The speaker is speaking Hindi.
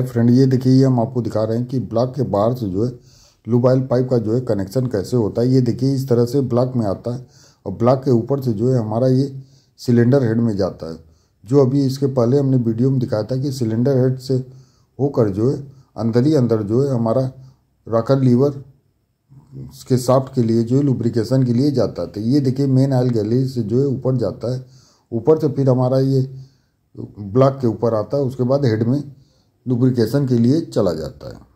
है फ्रेंड ये देखिए ये हम आपको दिखा रहे हैं कि ब्लॉक के बाहर से जो है लुबाइल पाइप का जो है कनेक्शन कैसे होता है ये देखिए इस तरह से ब्लॉक में आता है और ब्लॉक के ऊपर से जो है हमारा ये सिलेंडर हेड में जाता है जो अभी इसके पहले हमने वीडियो में दिखाया था कि सिलेंडर हेड से होकर जो है अंदर ही अंदर जो है हमारा रॉकर लीवर के साफ्ट के लिए जो है लुब्रिकेशन के लिए जाता है तो ये देखिए मेन आयल गली से जो है ऊपर जाता है ऊपर से फिर हमारा ये ब्लॉक के ऊपर आता है उसके बाद हेड में लुब्रिकेशन के लिए चला जाता है